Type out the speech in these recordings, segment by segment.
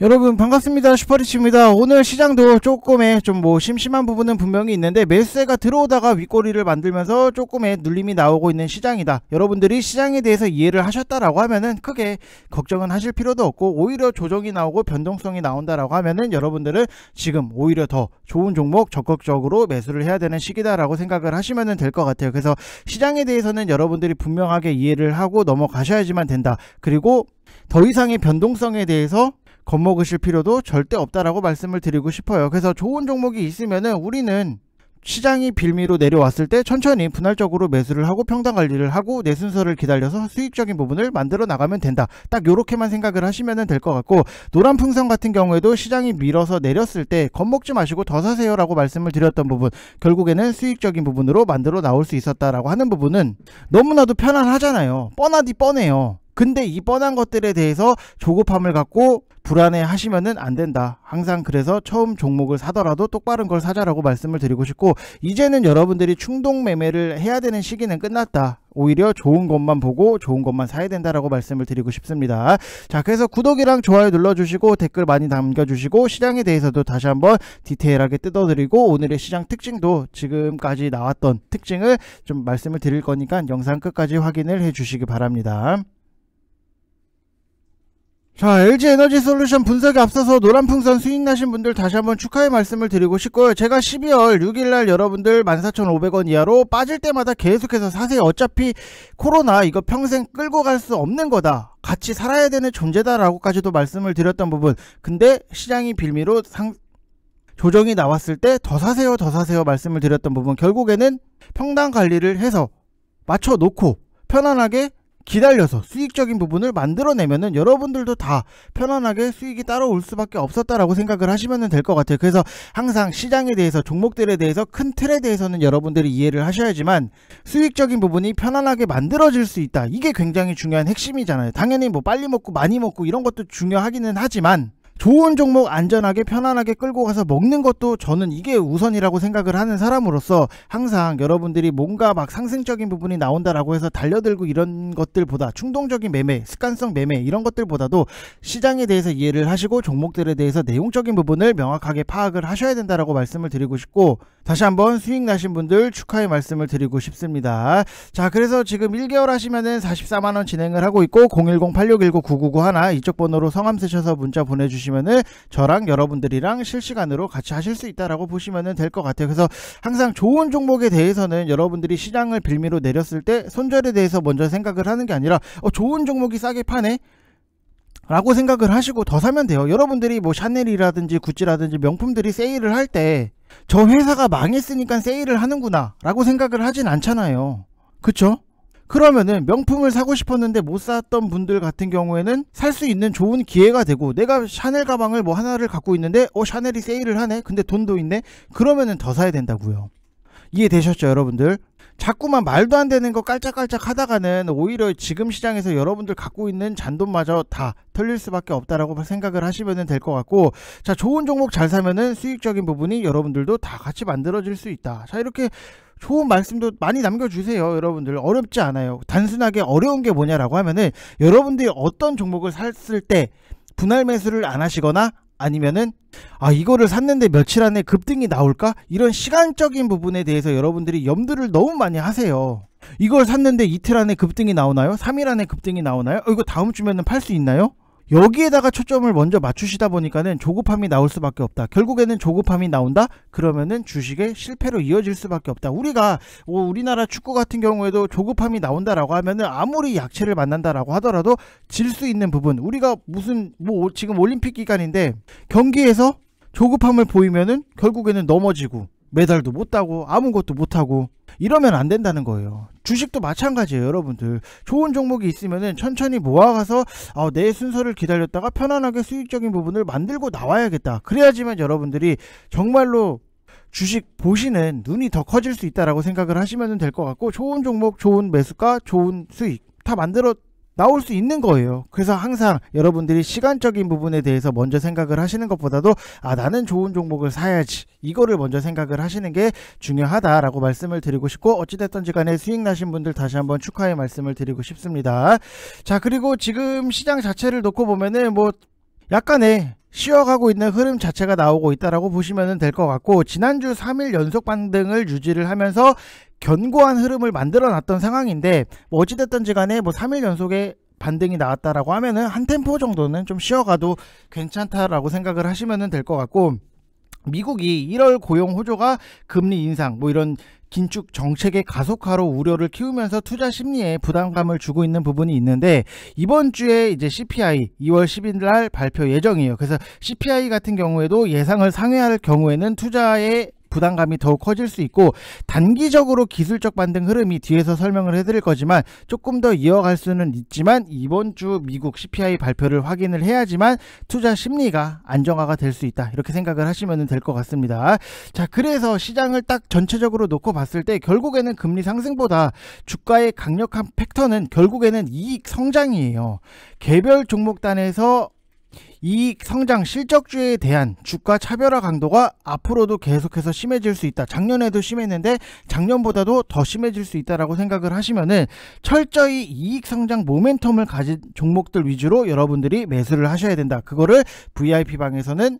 여러분 반갑습니다 슈퍼리치입니다 오늘 시장도 조금의 좀 뭐 심심한 부분은 분명히 있는데 매수세가 들어오다가 윗꼬리를 만들면서 조금의 눌림이 나오고 있는 시장이다 여러분들이 시장에 대해서 이해를 하셨다라고 하면은 크게 걱정은 하실 필요도 없고 오히려 조정이 나오고 변동성이 나온다라고 하면은 여러분들은 지금 오히려 더 좋은 종목 적극적으로 매수를 해야 되는 시기다라고 생각을 하시면될 것 같아요 그래서 시장에 대해서는 여러분들이 분명하게 이해를 하고 넘어가셔야지만 된다 그리고 더 이상의 변동성에 대해서 겁먹으실 필요도 절대 없다라고 말씀을 드리고 싶어요. 그래서 좋은 종목이 있으면 우리는 시장이 빌미로 내려왔을 때 천천히 분할적으로 매수를 하고 평당 관리를 하고 내 순서를 기다려서 수익적인 부분을 만들어 나가면 된다. 딱 요렇게만 생각을 하시면 될 것 같고 노란 풍선 같은 경우에도 시장이 밀어서 내렸을 때 겁먹지 마시고 더 사세요 라고 말씀을 드렸던 부분 결국에는 수익적인 부분으로 만들어 나올 수 있었다라고 하는 부분은 너무나도 편안하잖아요. 뻔하디 뻔해요. 근데 이 뻔한 것들에 대해서 조급함을 갖고 불안해 하시면은 안 된다. 항상 그래서 처음 종목을 사더라도 똑바른 걸 사자라고 말씀을 드리고 싶고 이제는 여러분들이 충동 매매를 해야 되는 시기는 끝났다. 오히려 좋은 것만 보고 좋은 것만 사야 된다라고 말씀을 드리고 싶습니다. 자, 그래서 구독이랑 좋아요 눌러주시고 댓글 많이 남겨주시고 시장에 대해서도 다시 한번 디테일하게 뜯어드리고 오늘의 시장 특징도 지금까지 나왔던 특징을 좀 말씀을 드릴 거니까 영상 끝까지 확인을 해주시기 바랍니다. 자, LG 에너지 솔루션 분석에 앞서서 노란 풍선 수익 나신 분들 다시 한번 축하의 말씀을 드리고 싶고요. 제가 12월 6일 날 여러분들 14,500원 이하로 빠질 때마다 계속해서 사세요. 어차피 코로나 이거 평생 끌고 갈 수 없는 거다. 같이 살아야 되는 존재다라고까지도 말씀을 드렸던 부분. 근데 시장이 빌미로 상, 조정이 나왔을 때 더 사세요, 더 사세요 말씀을 드렸던 부분. 결국에는 평당 관리를 해서 맞춰 놓고 편안하게 기다려서 수익적인 부분을 만들어내면은 여러분들도 다 편안하게 수익이 따라올 수밖에 없었다라고 생각을 하시면 될 것 같아요. 그래서 항상 시장에 대해서 종목들에 대해서 큰 틀에 대해서는 여러분들이 이해를 하셔야지만 수익적인 부분이 편안하게 만들어질 수 있다. 이게 굉장히 중요한 핵심이잖아요. 당연히 뭐 빨리 먹고 많이 먹고 이런 것도 중요하기는 하지만 좋은 종목 안전하게 편안하게 끌고 가서 먹는 것도 저는 이게 우선이라고 생각을 하는 사람으로서 항상 여러분들이 뭔가 막 상승적인 부분이 나온다라고 해서 달려들고 이런 것들보다 충동적인 매매, 습관성 매매 이런 것들보다도 시장에 대해서 이해를 하시고 종목들에 대해서 내용적인 부분을 명확하게 파악을 하셔야 된다라고 말씀을 드리고 싶고 다시 한번 수익 나신 분들 축하의 말씀을 드리고 싶습니다. 자, 그래서 지금 1개월 하시면은 44만원 진행을 하고 있고 010-8619-9991 이쪽 번호로 성함 쓰셔서 문자 보내주시면은 저랑 여러분들이랑 실시간으로 같이 하실 수 있다라고 보시면은 될 것 같아요. 그래서 항상 좋은 종목에 대해서는 여러분들이 시장을 빌미로 내렸을 때 손절에 대해서 먼저 생각을 하는 게 아니라 어, 좋은 종목이 싸게 파네? 라고 생각을 하시고 더 사면 돼요 여러분들이 뭐 샤넬이라든지 구찌라든지 명품들이 세일을 할 때 저 회사가 망했으니까 세일을 하는구나 라고 생각을 하진 않잖아요 그쵸? 그러면은 명품을 사고 싶었는데 못 샀던 분들 같은 경우에는 살 수 있는 좋은 기회가 되고 내가 샤넬 가방을 뭐 하나를 갖고 있는데 어 샤넬이 세일을 하네 근데 돈도 있네 그러면은 더 사야 된다고요 이해되셨죠, 여러분들? 자꾸만 말도 안 되는 거 깔짝깔짝 하다가는 오히려 지금 시장에서 여러분들 갖고 있는 잔돈마저 다 털릴 수밖에 없다라고 생각을 하시면 될 것 같고 자 좋은 종목 잘 사면은 수익적인 부분이 여러분들도 다 같이 만들어질 수 있다 자 이렇게 좋은 말씀도 많이 남겨주세요 여러분들 어렵지 않아요 단순하게 어려운 게 뭐냐라고 하면은 여러분들이 어떤 종목을 샀을 때 분할 매수를 안 하시거나 아니면은 아 이거를 샀는데 며칠 안에 급등이 나올까 이런 시간적인 부분에 대해서 여러분들이 염두를 너무 많이 하세요 이걸 샀는데 이틀 안에 급등이 나오나요 3일 안에 급등이 나오나요 어, 이거 다음 주면은 팔 수 있나요 여기에다가 초점을 먼저 맞추시다 보니까는 조급함이 나올 수밖에 없다. 결국에는 조급함이 나온다? 그러면은 주식의 실패로 이어질 수밖에 없다. 우리가 우리나라 축구 같은 경우에도 조급함이 나온다라고 하면은 아무리 약체를 만난다라고 하더라도 질 수 있는 부분. 우리가 무슨 뭐 지금 올림픽 기간인데 경기에서 조급함을 보이면은 결국에는 넘어지고 매달도못하고 아무것도 못 하고 이러면 안 된다는 거예요. 주식도 마찬가지예요, 여러분들. 좋은 종목이 있으면 천천히 모아가서 어, 내 순서를 기다렸다가 편안하게 수익적인 부분을 만들고 나와야겠다. 그래야지만 여러분들이 정말로 주식 보시는 눈이 더 커질 수 있다라고 생각을 하시면 될 것 같고 좋은 종목, 좋은 매수가, 좋은 수익 다 만들어 나올 수 있는 거예요. 그래서 항상 여러분들이 시간적인 부분에 대해서 먼저 생각을 하시는 것보다도 아 나는 좋은 종목을 사야지 이거를 먼저 생각을 하시는 게 중요하다라고 말씀을 드리고 싶고 어찌됐든지 간에 수익 나신 분들 다시 한번 축하의 말씀을 드리고 싶습니다. 자 그리고 지금 시장 자체를 놓고 보면은 뭐 약간의 쉬어가고 있는 흐름 자체가 나오고 있다라고 보시면 될 것 같고 지난주 3일 연속 반등을 유지를 하면서 견고한 흐름을 만들어 놨던 상황인데 뭐 어찌됐든지 간에 뭐 3일 연속에 반등이 나왔다라고 하면은 한 템포 정도는 좀 쉬어가도 괜찮다라고 생각을 하시면 될 것 같고 미국이 1월 고용 호조가 금리 인상 뭐 이런 긴축 정책의 가속화로 우려를 키우면서 투자 심리에 부담감을 주고 있는 부분이 있는데 이번 주에 이제 CPI 2월 10일 날 발표 예정이에요. 그래서 CPI 같은 경우에도 예상을 상회할 경우에는 투자에 부담감이 더욱 커질 수 있고 단기적으로 기술적 반등 흐름이 뒤에서 설명을 해드릴 거지만 조금 더 이어갈 수는 있지만 이번 주 미국 CPI 발표를 확인을 해야지만 투자 심리가 안정화가 될 수 있다 이렇게 생각을 하시면 될 것 같습니다. 자 그래서 시장을 딱 전체적으로 놓고 봤을 때 결국에는 금리 상승보다 주가의 강력한 팩터는 결국에는 이익 성장이에요. 개별 종목 단에서 이익 성장 실적주에 대한 주가 차별화 강도가 앞으로도 계속해서 심해질 수 있다. 작년에도 심했는데 작년보다도 더 심해질 수 있다라고 생각을 하시면은 철저히 이익 성장 모멘텀을 가진 종목들 위주로 여러분들이 매수를 하셔야 된다. 그거를 VIP 방에서는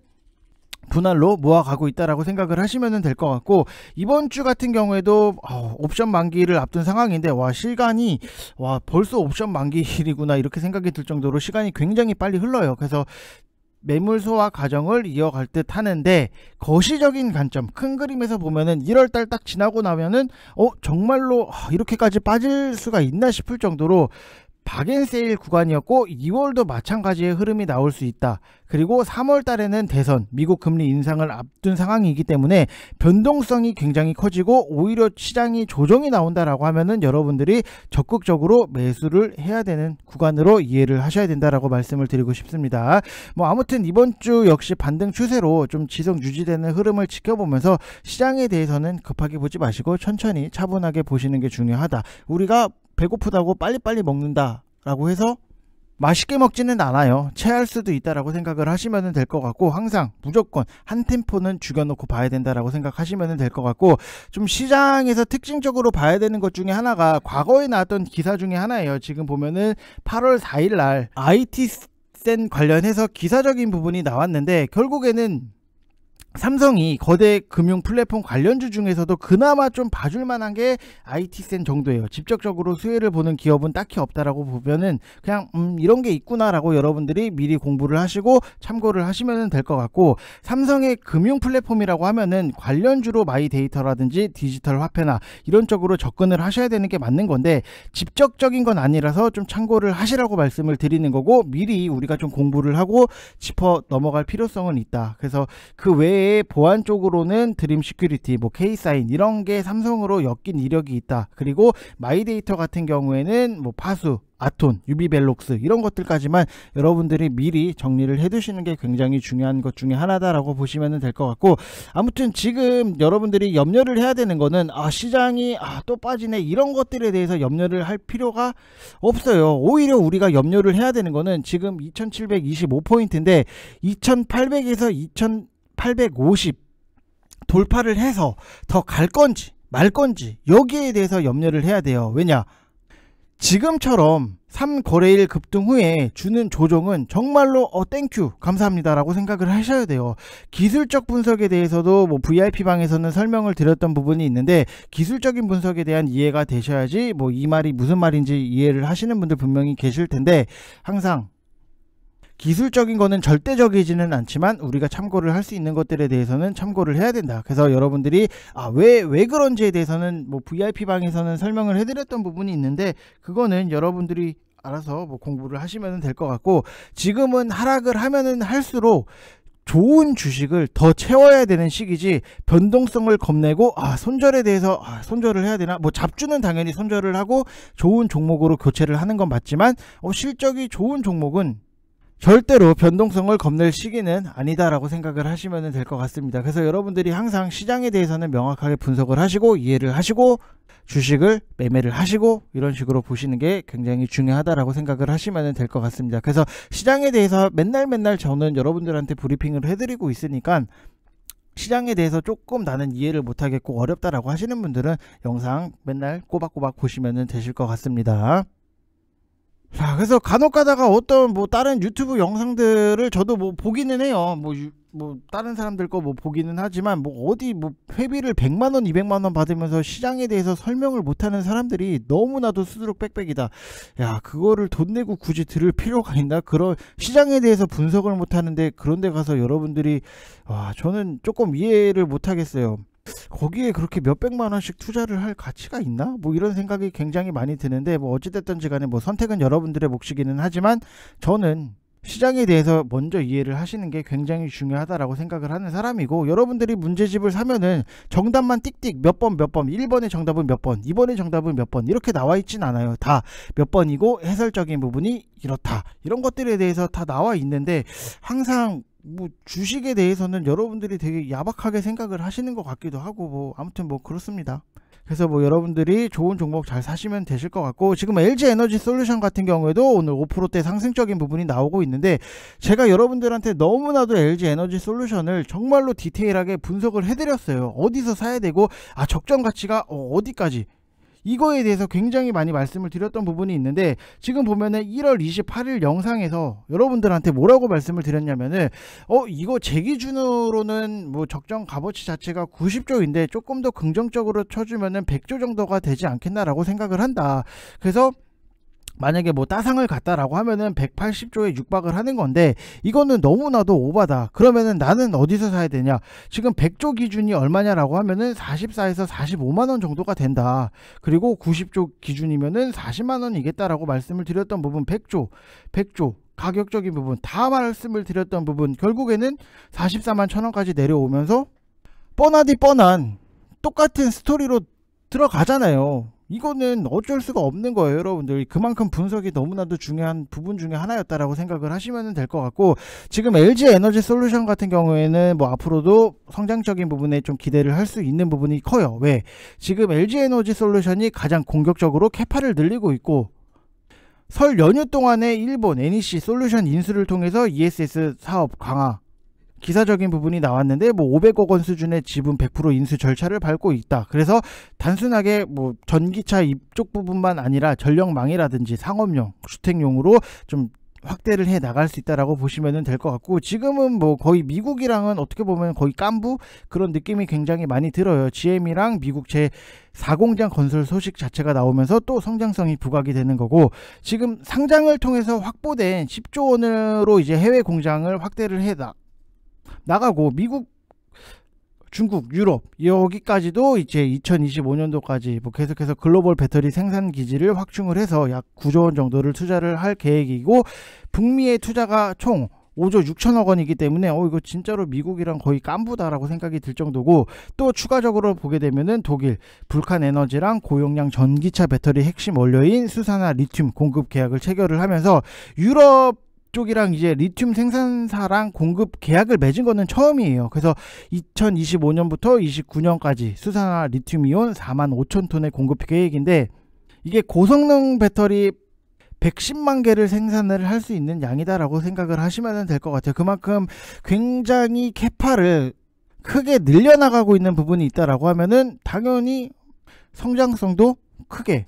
분할로 모아가고 있다라고 생각을 하시면 될 것 같고 이번 주 같은 경우에도 어, 옵션 만기를 앞둔 상황인데 와 시간이 와 벌써 옵션 만기일이구나 이렇게 생각이 들 정도로 시간이 굉장히 빨리 흘러요. 그래서 매물 소화 과정을 이어갈 듯 하는데 거시적인 관점 큰 그림에서 보면은 1월달 딱 지나고 나면은 어 정말로 아, 이렇게까지 빠질 수가 있나 싶을 정도로 박앤세일 구간이었고 2월도 마찬가지의 흐름이 나올 수 있다. 그리고 3월 달에는 대선, 미국 금리 인상을 앞둔 상황이기 때문에 변동성이 굉장히 커지고 오히려 시장이 조정이 나온다라고 하면은 여러분들이 적극적으로 매수를 해야 되는 구간으로 이해를 하셔야 된다라고 말씀을 드리고 싶습니다. 뭐 아무튼 이번 주 역시 반등 추세로 좀 지속 유지되는 흐름을 지켜보면서 시장에 대해서는 급하게 보지 마시고 천천히 차분하게 보시는 게 중요하다. 우리가 배고프다고 빨리빨리 먹는다라고 해서 맛있게 먹지는 않아요. 체할 수도 있다라고 생각을 하시면 될 것 같고 항상 무조건 한 템포는 죽여놓고 봐야 된다라고 생각하시면 될 것 같고 좀 시장에서 특징적으로 봐야 되는 것 중에 하나가 과거에 나왔던 기사 중에 하나예요. 지금 보면은 8월 4일 날 IT 센 관련해서 기사적인 부분이 나왔는데 결국에는 삼성이 거대 금융 플랫폼 관련주 중에서도 그나마 좀 봐줄 만한 게 IT센 정도예요. 직접적으로 수혜를 보는 기업은 딱히 없다라고 보면은 그냥 음 이런 게 있구나라고 여러분들이 미리 공부를 하시고 참고를 하시면 될 것 같고 삼성의 금융 플랫폼이라고 하면은 관련주로 마이데이터라든지 디지털 화폐나 이런 쪽으로 접근을 하셔야 되는 게 맞는 건데 직접적인 건 아니라서 좀 참고를 하시라고 말씀을 드리는 거고 미리 우리가 좀 공부를 하고 짚어 넘어갈 필요성은 있다. 그래서 그 외에 외에 보안 쪽으로는 드림 시큐리티, 뭐 K사인 이런 게 삼성으로 엮인 이력이 있다. 그리고 마이데이터 같은 경우에는 뭐 파수, 아톤, 유비벨록스 이런 것들까지만 여러분들이 미리 정리를 해두시는 게 굉장히 중요한 것 중에 하나다라고 보시면 될 것 같고 아무튼 지금 여러분들이 염려를 해야 되는 거는 아 시장이 아 또 빠지네 이런 것들에 대해서 염려를 할 필요가 없어요. 오히려 우리가 염려를 해야 되는 거는 지금 2725포인트인데 2800에서 2000 850 돌파를 해서 더 갈 건지 말 건지 여기에 대해서 염려를 해야 돼요. 왜냐? 지금처럼 3거래일 급등 후에 주는 조정은 정말로 어 땡큐 감사합니다라고 생각을 하셔야 돼요. 기술적 분석에 대해서도 뭐 VIP방에서는 설명을 드렸던 부분이 있는데 기술적인 분석에 대한 이해가 되셔야지 뭐 이 말이 무슨 말인지 이해를 하시는 분들 분명히 계실 텐데 항상 기술적인 거는 절대적이지는 않지만 우리가 참고를 할 수 있는 것들에 대해서는 참고를 해야 된다. 그래서 여러분들이 아왜왜 왜 그런지에 대해서는 뭐 VIP 방에서는 설명을 해드렸던 부분이 있는데 그거는 여러분들이 알아서 뭐 공부를 하시면 될 것 같고 지금은 하락을 하면은 할수록 좋은 주식을 더 채워야 되는 시기지 변동성을 겁내고 아 손절에 대해서 아, 손절을 해야 되나 뭐 잡주는 당연히 손절을 하고 좋은 종목으로 교체를 하는 건 맞지만 어, 실적이 좋은 종목은 절대로 변동성을 겁낼 시기는 아니다라고 생각을 하시면 될 것 같습니다. 그래서 여러분들이 항상 시장에 대해서는 명확하게 분석을 하시고 이해를 하시고 주식을 매매를 하시고 이런 식으로 보시는 게 굉장히 중요하다라고 생각을 하시면 될 것 같습니다. 그래서 시장에 대해서 맨날 맨날 저는 여러분들한테 브리핑을 해드리고 있으니까 시장에 대해서 조금 나는 이해를 못하겠고 어렵다라고 하시는 분들은 영상 맨날 꼬박꼬박 보시면 되실 것 같습니다. 자, 그래서 간혹 가다가 어떤 뭐 다른 유튜브 영상들을 저도 뭐 보기는 해요. 뭐, 유, 뭐 다른 사람들 거 뭐 보기는 하지만 뭐 어디 뭐 회비를 100만 원, 200만 원 받으면서 시장에 대해서 설명을 못 하는 사람들이 너무나도 수두룩 빽빽이다. 야, 그거를 돈 내고 굳이 들을 필요가 있나? 그런 시장에 대해서 분석을 못 하는데 그런 데 가서 여러분들이 와, 저는 조금 이해를 못 하겠어요. 거기에 그렇게 몇백만 원씩 투자를 할 가치가 있나? 뭐 이런 생각이 굉장히 많이 드는데 뭐 어찌됐든지 간에 뭐 선택은 여러분들의 몫이기는 하지만 저는 시장에 대해서 먼저 이해를 하시는 게 굉장히 중요하다라고 생각을 하는 사람이고 여러분들이 문제집을 사면은 정답만 띡띡 몇번 몇번 1번의 정답은 몇 번, 2번의 정답은 몇 번 이렇게 나와 있진 않아요. 다 몇 번이고 해설적인 부분이 이렇다. 이런 것들에 대해서 다 나와 있는데 항상 뭐 주식에 대해서는 여러분들이 되게 야박하게 생각을 하시는 것 같기도 하고 뭐 아무튼 뭐 그렇습니다. 그래서 뭐 여러분들이 좋은 종목 잘 사시면 되실 것 같고 지금 LG 에너지 솔루션 같은 경우에도 오늘 5%대 상승적인 부분이 나오고 있는데 제가 여러분들한테 너무나도 LG 에너지 솔루션을 정말로 디테일하게 분석을 해드렸어요. 어디서 사야 되고 아 적정 가치가 어, 어디까지 이거에 대해서 굉장히 많이 말씀을 드렸던 부분이 있는데 지금 보면은 1월 28일 영상에서 여러분들한테 뭐라고 말씀을 드렸냐면은 어 이거 제 기준으로는 뭐 적정 값어치 자체가 90조인데 조금 더 긍정적으로 쳐주면은 100조 정도가 되지 않겠나라고 생각을 한다. 그래서 만약에 뭐 따상을 갔다라고 하면은 180조에 육박을 하는 건데 이거는 너무나도 오바다. 그러면은 나는 어디서 사야 되냐? 지금 100조 기준이 얼마냐라고 하면은 44에서 45만 원 정도가 된다. 그리고 90조 기준이면은 40만 원이겠다라고 말씀을 드렸던 부분 100조, 100조 가격적인 부분 다 말씀을 드렸던 부분 결국에는 44만 천 원까지 내려오면서 뻔하디 뻔한 똑같은 스토리로 들어가잖아요. 이거는 어쩔 수가 없는 거예요, 여러분들. 그만큼 분석이 너무나도 중요한 부분 중에 하나였다라고 생각을 하시면 될 것 같고, 지금 LG 에너지 솔루션 같은 경우에는 뭐 앞으로도 성장적인 부분에 좀 기대를 할 수 있는 부분이 커요. 왜? 지금 LG 에너지 솔루션이 가장 공격적으로 캐파를 늘리고 있고, 설 연휴 동안에 일본 NEC 솔루션 인수를 통해서 ESS 사업 강화, 기사적인 부분이 나왔는데 뭐 500억 원 수준의 지분 100% 인수 절차를 밟고 있다. 그래서 단순하게 뭐 전기차 입쪽 부분만 아니라 전력망이라든지 상업용, 주택용으로 좀 확대를 해 나갈 수 있다라고 보시면 될 것 같고 지금은 뭐 거의 미국이랑은 어떻게 보면 거의 깐부 그런 느낌이 굉장히 많이 들어요. GM이랑 미국 제 4공장 건설 소식 자체가 나오면서 또 성장성이 부각이 되는 거고 지금 상장을 통해서 확보된 10조 원으로 이제 해외 공장을 확대를 해 나, 나가고 미국 중국, 유럽 여기까지도 이제 2025년도까지 뭐 계속해서 글로벌 배터리 생산 기지를 확충을 해서 약 9조 원 정도를 투자를 할 계획이고 북미의 투자가 총 5조 6천억 원이기 때문에 어 이거 진짜로 미국이랑 거의 깐부다라고 생각이 들 정도고 또 추가적으로 보게 되면은 독일 불칸 에너지랑 고용량 전기차 배터리 핵심 원료인 수산화 리튬 공급 계약을 체결을 하면서 유럽 이쪽이랑 이제 리튬 생산사랑 공급 계약을 맺은 거는 처음이에요. 그래서 2025년부터 29년까지 수산화 리튬이온 4만 5천 톤의 공급 계획인데 이게 고성능 배터리 110만 개를 생산을 할 수 있는 양이다라고 생각을 하시면 될 것 같아요. 그만큼 굉장히 캐파를 크게 늘려나가고 있는 부분이 있다라고 하면은 당연히 성장성도 크게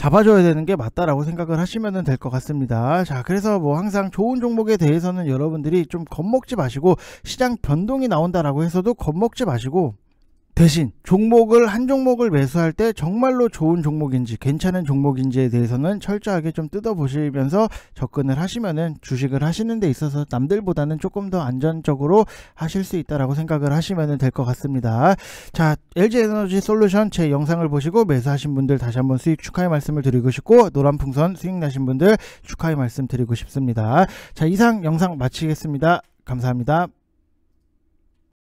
잡아줘야 되는 게 맞다라고 생각을 하시면 될 것 같습니다. 자, 그래서 뭐 항상 좋은 종목에 대해서는 여러분들이 좀 겁먹지 마시고 시장 변동이 나온다라고 해서도 겁먹지 마시고 대신 종목을 한 종목을 매수할 때 정말로 좋은 종목인지 괜찮은 종목인지에 대해서는 철저하게 좀 뜯어보시면서 접근을 하시면은 주식을 하시는 데 있어서 남들보다는 조금 더 안전적으로 하실 수 있다라고 생각을 하시면 될 것 같습니다. 자, LG 에너지 솔루션 제 영상을 보시고 매수하신 분들 다시 한번 수익 축하의 말씀을 드리고 싶고 노란 풍선 수익 나신 분들 축하의 말씀 드리고 싶습니다. 자, 이상 영상 마치겠습니다. 감사합니다.